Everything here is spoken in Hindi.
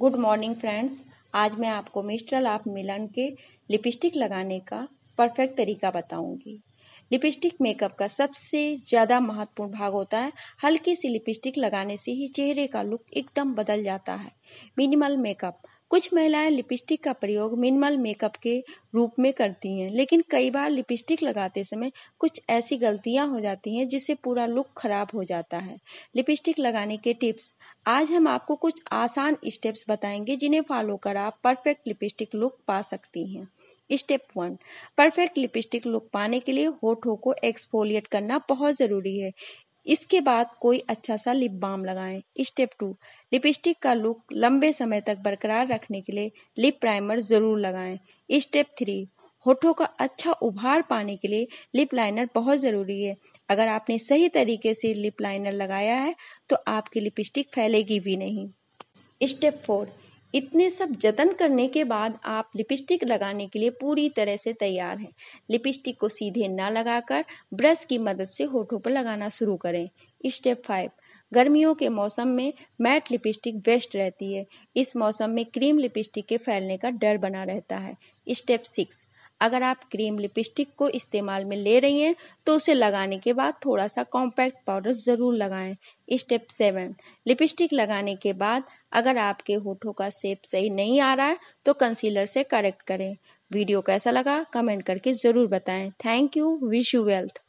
गुड मॉर्निंग फ्रेंड्स आज मैं आपको मिस्ट्रल ऑफ मिलन के लिपस्टिक लगाने का परफेक्ट तरीका बताऊंगी लिपस्टिक मेकअप का सबसे ज़्यादा महत्वपूर्ण भाग होता है हल्की सी लिपस्टिक लगाने से ही चेहरे का लुक एकदम बदल जाता है मिनिमल मेकअप कुछ महिलाएं लिपस्टिक का प्रयोग मिनिमल मेकअप के रूप में करती हैं लेकिन कई बार लिपस्टिक लगाते समय कुछ ऐसी गलतियां हो जाती हैं जिससे पूरा लुक खराब हो जाता है लिपस्टिक लगाने के टिप्स आज हम आपको कुछ आसान स्टेप्स बताएंगे जिन्हें फॉलो कर आप परफेक्ट लिपस्टिक लुक पा सकती हैं step one perfect lipstick look पाने के लिए होठों को एक्सफोलिएट करना बहुत ज़रूरी है इसके बाद कोई अच्छा सा लिप बाम लगाएं स्टेप टू लिपस्टिक का लुक लंबे समय तक बरकरार रखने के लिए लिप प्राइमर ज़रूर लगाएं स्टेप थ्री होठों का अच्छा उभार पाने के लिए लिप लाइनर बहुत ज़रूरी है अगर आपने सही तरीके से लिप लाइनर लगाया है तो आपकी लिपस्टिक फैलेगी भी नहीं स्टेप फोर इतने सब जतन करने के बाद आप लिपस्टिक लगाने के लिए पूरी तरह से तैयार हैं लिपस्टिक को सीधे ना लगाकर ब्रश की मदद से होठों पर लगाना शुरू करें स्टेप फाइव गर्मियों के मौसम में मैट लिपस्टिक बेस्ट रहती है इस मौसम में क्रीम लिपस्टिक के फैलने का डर बना रहता है स्टेप सिक्स अगर आप क्रीम लिपस्टिक को इस्तेमाल में ले रही हैं तो उसे लगाने के बाद थोड़ा सा कॉम्पैक्ट पाउडर ज़रूर लगाएं स्टेप सेवन लिपस्टिक लगाने के बाद अगर आपके होठों का शेप सही नहीं आ रहा है तो कंसीलर से करेक्ट करें वीडियो कैसा लगा कमेंट करके ज़रूर बताएं thank you wish you wealth